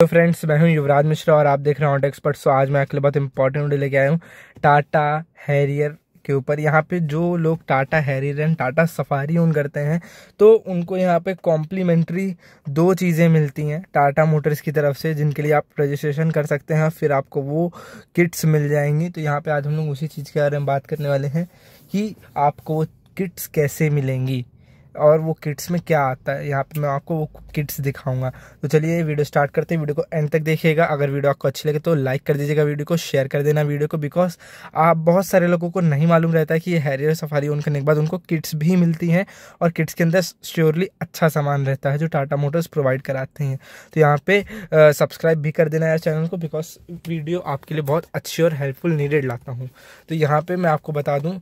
तो फ्रेंड्स मैं हूं युवराज मिश्रा और आप देख रहे हैं ऑटो एक्सपर्ट सो आज मैं आपके लिए बहुत इंपॉर्टेंट वीडियो लेके आया हूं टाटा हैरियर के ऊपर यहाँ पे जो लोग Tata Harrier and Tata Safari own करते हैं तो उनको यहाँ पे कॉम्प्लीमेंट्री दो चीज़ें मिलती हैं टाटा मोटर्स की तरफ से जिनके लिए आप रजिस्ट्रेशन कर सकते हैं फिर आपको वो किट्स मिल जाएंगी तो यहाँ पर आज हम लोग उसी चीज़ के बारे में बात करने वाले हैं कि आपको किट्स कैसे मिलेंगी और वो किट्स में क्या आता है यहाँ पे मैं आपको वो किट्स दिखाऊंगा तो चलिए वीडियो स्टार्ट करते हैं वीडियो को एंड तक देखिएगा अगर वीडियो आपको अच्छी लगे तो लाइक कर दीजिएगा वीडियो को शेयर कर देना वीडियो को बिकॉज आप बहुत सारे लोगों को नहीं मालूम रहता है कि ये हैरियर सफारी ऑन करने के बाद उनको किट्स भी मिलती हैं और किट्स के अंदर श्योरली अच्छा सामान रहता है जो टाटा मोटर्स प्रोवाइड कराते हैं तो यहाँ पर सब्सक्राइब भी कर देना है चैनल को बिकॉज वीडियो आपके लिए बहुत अच्छी और हेल्पफुल नीडेड लाता हूँ तो यहाँ पर मैं आपको बता दूँ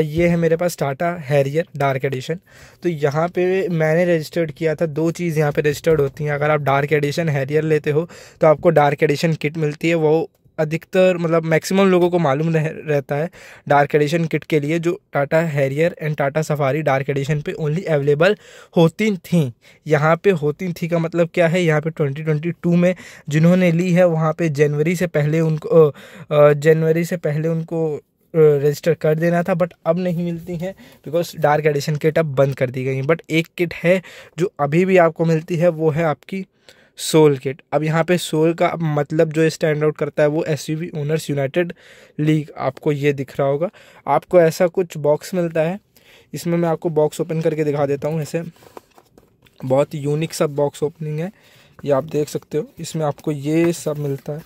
ये है मेरे पास टाटा हैरियर डार्क एडिशन तो यहाँ पे मैंने रजिस्टर्ड किया था दो चीज़ यहाँ पे रजिस्टर्ड होती हैं अगर आप डार्क एडिशन हैरियर लेते हो तो आपको डार्क एडिशन किट मिलती है वो अधिकतर मतलब मैक्सिमम लोगों को मालूम रह, रहता है डार्क एडिशन किट के लिए जो Tata Harrier and Tata Safari dark edition पे ओनली अवेलेबल होती थी यहाँ पे होती थी का मतलब क्या है यहाँ पे 2022 में जिन्होंने ली है वहाँ पे जनवरी से पहले उनको जनवरी से पहले उनको रजिस्टर कर देना था बट अब नहीं मिलती हैं बिकॉज डार्क एडिशन किट अब बंद कर दी गई हैं बट एक किट है जो अभी भी आपको मिलती है वो है आपकी सोल किट अब यहाँ पे सोल का मतलब जो स्टैंड आउट करता है वो S U V owners united league आपको ये दिख रहा होगा आपको ऐसा कुछ बॉक्स मिलता है इसमें मैं आपको बॉक्स ओपन करके दिखा देता हूँ ऐसे बहुत यूनिक सा बॉक्स ओपनिंग है ये आप देख सकते हो इसमें आपको ये सब मिलता है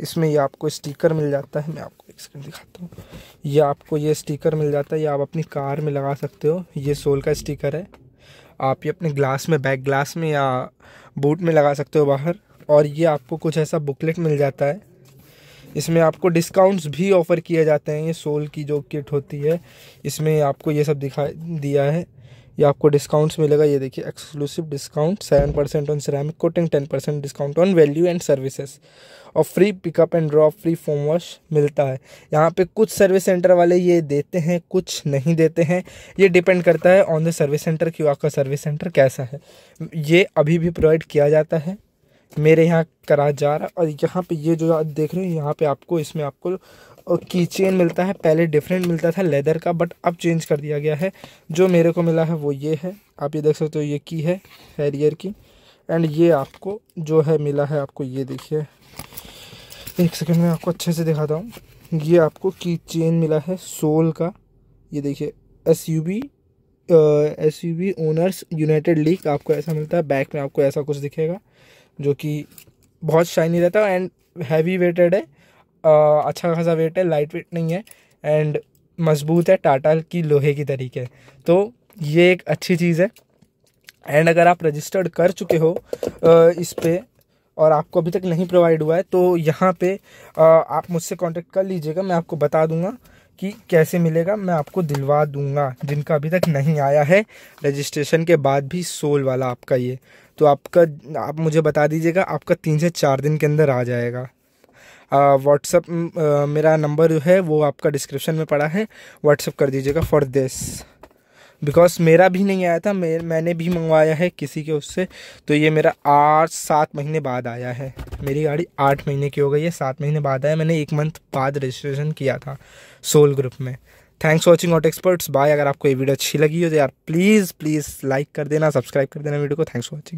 इसमें ये आपको स्टिकर मिल जाता है मैं आपको एक सेकंड दिखाता हूँ ये आपको ये स्टिकर मिल जाता है ये आप अपनी कार में लगा सकते हो ये सोल का स्टिकर है आप ये अपने ग्लास में बैक ग्लास में या बूट में लगा सकते हो बाहर और ये आपको कुछ ऐसा बुकलेट मिल जाता है इसमें आपको डिस्काउंट्स भी ऑफ़र किए जाते हैं ये सोल की जो किट होती है इसमें आपको ये सब दिखा दिया है ये आपको डिस्काउंट्स मिलेगा ये देखिए exclusive discount seven percent on ceramic coating ten percent discount on value and services और free pickup and drop free foam wash मिलता है यहाँ पे कुछ सर्विस सेंटर वाले ये देते हैं कुछ नहीं देते हैं ये डिपेंड करता है ऑन द सर्विस सेंटर कि आपका सर्विस सेंटर कैसा है ये अभी भी प्रोवाइड किया जाता है मेरे यहाँ करा जा रहा है और यहाँ पे ये जो आप देख रहे हैं यहाँ पे आपको इसमें आपको की चेन मिलता है पहले डिफरेंट मिलता था लेदर का बट अब चेंज कर दिया गया है जो मेरे को मिला है वो ये है आप ये देख सकते हो ये की है हैरियर की एंड ये आपको जो है मिला है आपको ये देखिए एक सेकेंड में आपको अच्छे से दिखाता हूँ ये आपको की चेन मिला है सोल का ये देखिए S U B S U B owners united league आपको ऐसा मिलता है बैक में आपको ऐसा कुछ दिखेगा जो कि बहुत शाइनी रहता है एंड हैवी वेटेड है आ, अच्छा खासा वेट है लाइट वेट नहीं है एंड मजबूत है टाटा की लोहे की तरीके तो ये एक अच्छी चीज़ है एंड अगर आप रजिस्टर्ड कर चुके हो इस पर और आपको अभी तक नहीं प्रोवाइड हुआ है तो यहाँ पे आप मुझसे कांटेक्ट कर लीजिएगा मैं आपको बता दूंगा कि कैसे मिलेगा मैं आपको दिलवा दूंगा जिनका अभी तक नहीं आया है रजिस्ट्रेशन के बाद भी सोल वाला आपका ये तो आपका आप मुझे बता दीजिएगा आपका तीन से चार दिन के अंदर आ जाएगा व्हाट्सअप मेरा नंबर जो है वो आपका डिस्क्रिप्शन में पड़ा है व्हाट्सअप कर दीजिएगा फॉर दिस बिकॉज मेरा भी नहीं आया था मे मैंने भी मंगवाया है किसी के उससे तो ये मेरा आठ सात महीने बाद आया है मेरी गाड़ी आठ महीने की हो गई है सात महीने बाद आया मैंने एक मंथ बाद रजिस्ट्रेशन किया था सोल ग्रुप में thanks watching auto experts bye अगर आपको ये वीडियो अच्छी लगी हो तो यार प्लीज़ प्लीज़ लाइक कर देना सब्सक्राइब कर देना वीडियो को थैंक्स वॉचिंग